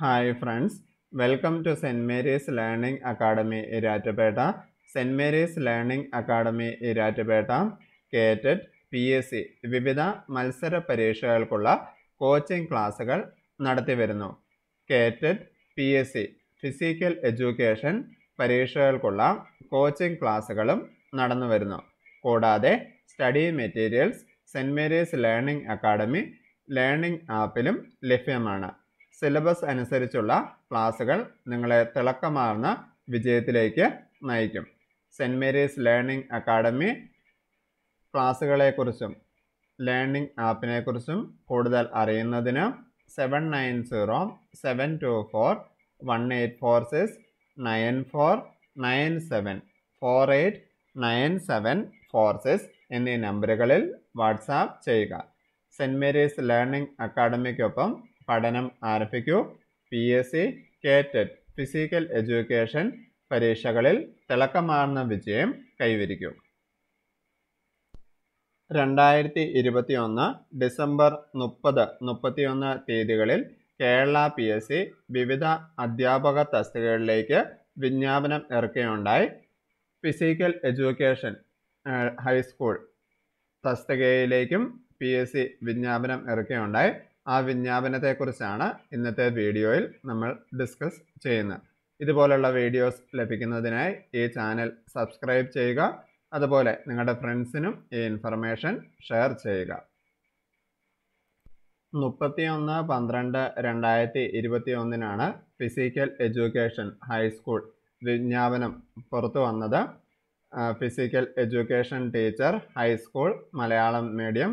hi friends welcome to saint Mary's learning academy Erattupetta saint Mary's learning academy Erattupetta KTET P S C വിവിധ മത്സര പരീക്ഷകൾക്കുള്ള coaching ക്ലാസ്സുകൾ നടത്തി വരുന്നു KTET P S C physical education പരീക്ഷകൾക്കുള്ള coaching ക്ലാസ്സുകളും നടന്നു വരുന്നു കൂടാതെ study materials saint Mary's learning academy learning ആപ്പിലും ലഭ്യമാണ് സിലബസ് അനുസരിച്ചുള്ള ക്ലാസ്സുകൾ നിങ്ങളെ തിളക്കമാർന്ന വിജയത്തിലേക്ക് നയിക്കും സെൻറ്റ് മേരീസ് ലേണിംഗ് അക്കാഡമി ക്ലാസ്സുകളെക്കുറിച്ചും ലേണിംഗ് ആപ്പിനെക്കുറിച്ചും കൂടുതൽ അറിയുന്നതിന് seven nine zero seven two four one eight four six nine four nine seven four eight nine seven four six എന്നീ നമ്പറുകളിൽ വാട്സാപ്പ് ചെയ്യുക സെൻറ്റ് മേരീസ് ലേണിംഗ് അക്കാഡമിക്കൊപ്പം പഠനം ആരംഭിക്കൂ P S C KTET physical education പരീക്ഷകളിൽ തിളക്കമാർന്ന വിജയം കൈവരിക്കൂ രണ്ടായിരത്തി ഇരുപത്തി ഒന്ന് ഡിസംബർ മുപ്പത് മുപ്പത്തിയൊന്ന് തീയതികളിൽ കേരള പി എസ് സി വിവിധ അധ്യാപക തസ്തികകളിലേക്ക് വിജ്ഞാപനം ഇറക്കുകയുണ്ടായി ഫിസിക്കൽ എഡ്യൂക്കേഷൻ ഹൈസ്കൂൾ തസ്തികയിലേക്കും പി എസ് സി വിജ്ഞാപനം ഇറക്കുകയുണ്ടായി ആ വിജ്ഞാപനത്തെക്കുറിച്ചാണ് ഇന്നത്തെ വീഡിയോയിൽ നമ്മൾ ഡിസ്കസ് ചെയ്യുന്നത് ഇതുപോലുള്ള വീഡിയോസ് ലഭിക്കുന്നതിനായി ഈ ചാനൽ സബ്സ്ക്രൈബ് ചെയ്യുക അതുപോലെ നിങ്ങളുടെ ഫ്രണ്ട്സിനും ഈ ഇൻഫർമേഷൻ ഷെയർ ചെയ്യുക മുപ്പത്തിയൊന്ന് പന്ത്രണ്ട് രണ്ടായിരത്തി ഇരുപത്തി ഒന്നിനാണ് ഫിസിക്കൽ എഡ്യൂക്കേഷൻ ഹൈസ്കൂൾ വിജ്ഞാപനം പുറത്തു വന്നത് physical education teacher high school Malayalam medium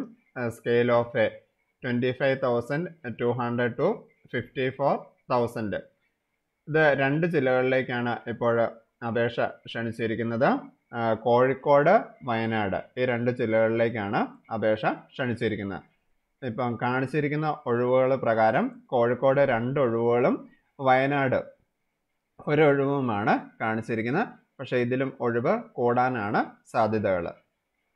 scale of a twenty five thousand two hundred to fifty four thousand ഇത് രണ്ട് ജില്ലകളിലേക്കാണ് ഇപ്പോൾ അപേക്ഷ ക്ഷണിച്ചിരിക്കുന്നത് കോഴിക്കോട് വയനാട് ഈ രണ്ട് ജില്ലകളിലേക്കാണ് അപേക്ഷ ക്ഷണിച്ചിരിക്കുന്നത് ഇപ്പം കാണിച്ചിരിക്കുന്ന ഒഴിവുകൾ പ്രകാരം കോഴിക്കോട് രണ്ട് ഒഴിവുകളും വയനാട് ഒരു ഒഴിവുമാണ് കാണിച്ചിരിക്കുന്നത് പക്ഷേ ഇതിലും ഒഴിവ് കൂടാനാണ് സാധ്യതകൾ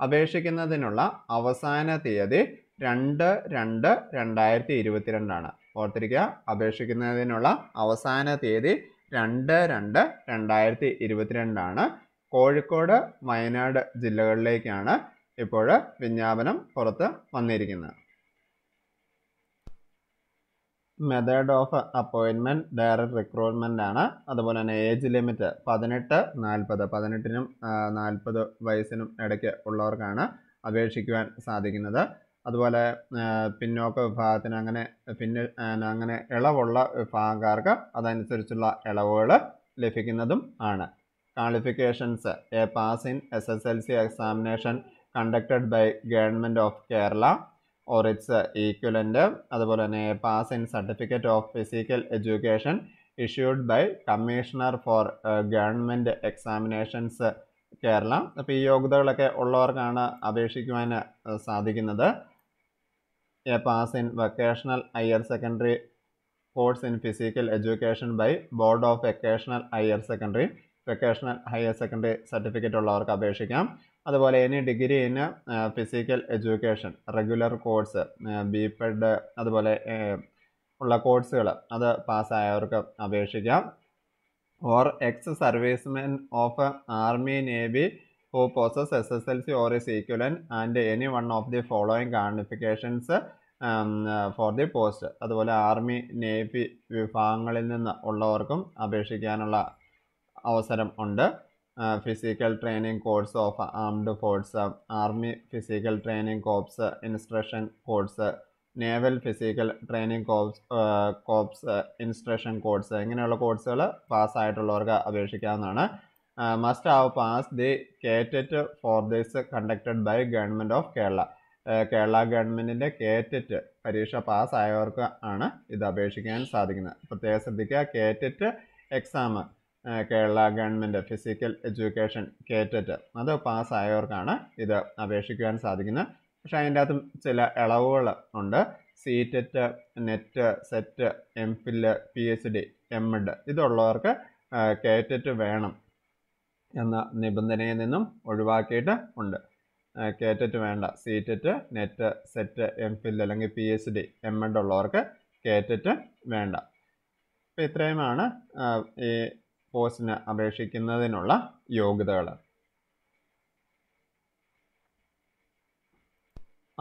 അപേക്ഷിക്കുന്നതിനുള്ള അവസാന തീയതി രണ്ട് രണ്ട് രണ്ടായിരത്തി ഇരുപത്തിരണ്ടാണ് ഓർത്തിരിക്കുക അപേക്ഷിക്കുന്നതിനുള്ള അവസാന തീയതി രണ്ട് രണ്ട് രണ്ടായിരത്തി ഇരുപത്തിരണ്ടാണ് കോഴിക്കോട് വയനാട് ജില്ലകളിലേക്കാണ് ഇപ്പോൾ വിജ്ഞാപനം പുറത്ത് വന്നിരിക്കുന്നത് method of appointment direct recruitment ആണ് അതുപോലെ തന്നെ ഏജ് ലിമിറ്റ് പതിനെട്ട് നാൽപ്പത് പതിനെട്ടിനും നാൽപ്പത് വയസ്സിനും ഇടയ്ക്ക് ഉള്ളവർക്കാണ് അപേക്ഷിക്കുവാൻ സാധിക്കുന്നത് അതുപോലെ പിന്നോക്ക വിഭാഗത്തിന് അങ്ങനെ പിന്നെ അങ്ങനെ ഇളവുള്ള വിഭാഗക്കാർക്ക് അതനുസരിച്ചുള്ള ഇളവുകൾ ലഭിക്കുന്നതും ആണ് qualifications a pass in S S L C examination conducted by government of Kerala or its equivalent അതുപോലെ തന്നെ a pass in certificate of physical education issued by commissioner for government examinations Keralam അപ്പോൾ ഈ യോഗ്യതകളൊക്കെ ഉള്ളവർക്കാണ് അപേക്ഷിക്കുവാൻ സാധിക്കുന്നത് a pass in vocational higher secondary course in physical education by board of vocational higher secondary vocational higher secondary certificate ഉള്ളവർക്ക് അപേക്ഷിക്കാം അതുപോലെ ഇനി degree in physical education regular course B ped അതുപോലെ uh, ഉള്ള കോഴ്സുകൾ അത് പാസ്സായവർക്ക് അപേക്ഷിക്കാം or ex servicemen of army navy who possess S S L C or is equivalent and any one of the following qualifications for the post അതുപോലെ army navy വിഭാഗങ്ങളിൽ നിന്ന് ഉള്ളവർക്കും അപേക്ഷിക്കാനുള്ള അവസരം ഉണ്ട് physical training course of armed force army physical training corps instruction course naval physical training corps corps instruction course ഇങ്ങനെയുള്ള കോഴ്സുകൾ പാസ്സായിട്ടുള്ളവർക്ക് അപേക്ഷിക്കാവുന്നതാണ് must have pass the KTET for this conducted by government of Kerala Kerala ഗവൺമെൻറ്റിൻ്റെ കേറ്ററ്റ് പരീക്ഷ pass ആയവർക്ക് ആണ് ഇത് അപേക്ഷിക്കാൻ സാധിക്കുന്നത് പ്രത്യേകം ശ്രദ്ധിക്കുക KTET exam Kerala government physical education KTET അത് പാസ് ആയവർക്കാണ് ഇത് അപേക്ഷിക്കുവാൻ സാധിക്കുന്നത് പക്ഷേ അതിൻ്റെ അകത്തും ചില ഇളവുകൾ ഉണ്ട് CTET NET SET M phil P H D M ഇതുള്ളവർക്ക് കേറ്ററ്റ് വേണം എന്ന നിബന്ധനയിൽ നിന്നും ഒഴിവാക്കിയിട്ട് ഉണ്ട് കേറ്ററ്റ് വേണ്ട CTET NET SET M phil അല്ലെങ്കിൽ P H D M ed ഉള്ളവർക്ക് കേറ്ററ്റ് വേണ്ട അപ്പം ഇത്രയുമാണ് ഈ പോസ്റ്റിന് അപേക്ഷിക്കുന്നതിനുള്ള യോഗ്യതകൾ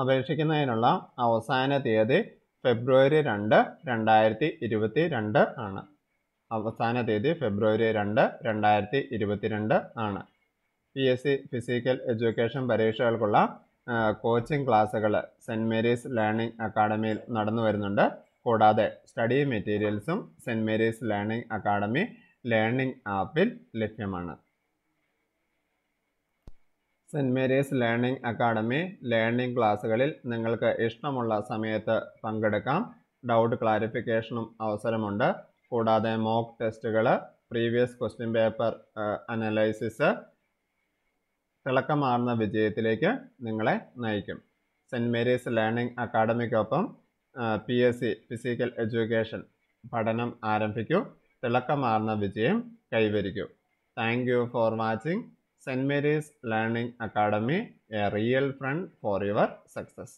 അപേക്ഷിക്കുന്നതിനുള്ള അവസാന തീയതി ഫെബ്രുവരി രണ്ട് രണ്ടായിരത്തി ഇരുപത്തി രണ്ട് ആണ് അവസാന തീയതി ഫെബ്രുവരി രണ്ട് രണ്ടായിരത്തി ഇരുപത്തിരണ്ട് ആണ് P S C physical education പരീക്ഷകൾക്കുള്ള കോച്ചിംഗ് ക്ലാസ്സുകൾ സെൻറ്റ് മേരീസ് ലേണിംഗ് അക്കാഡമിയിൽ നടന്നു വരുന്നുണ്ട് കൂടാതെ സ്റ്റഡി മെറ്റീരിയൽസും saint Mary's learning academy learning ആപ്പിൽ ലഭ്യമാണ് saint Mary's learning academy learning ക്ലാസ്സുകളിൽ നിങ്ങൾക്ക് ഇഷ്ടമുള്ള സമയത്ത് പങ്കെടുക്കാം ഡൗട്ട് ക്ലാരിഫിക്കേഷനും അവസരമുണ്ട് കൂടാതെ മോക്ക് ടെസ്റ്റുകൾ പ്രീവിയസ് ക്വസ്റ്റ്യൻ പേപ്പർ അനലൈസിസ് തിളക്കമാർന്ന വിജയത്തിലേക്ക് നിങ്ങളെ നയിക്കും സെൻറ്റ് മേരീസ് ലേണിംഗ് അക്കാഡമിക്കൊപ്പം P S C physical education പഠനം ആരംഭിക്കൂ തിളക്കമാർന്ന വിജയം കൈവരിക്കൂ thank you for watching saint Mary's learning academy a real friend for your success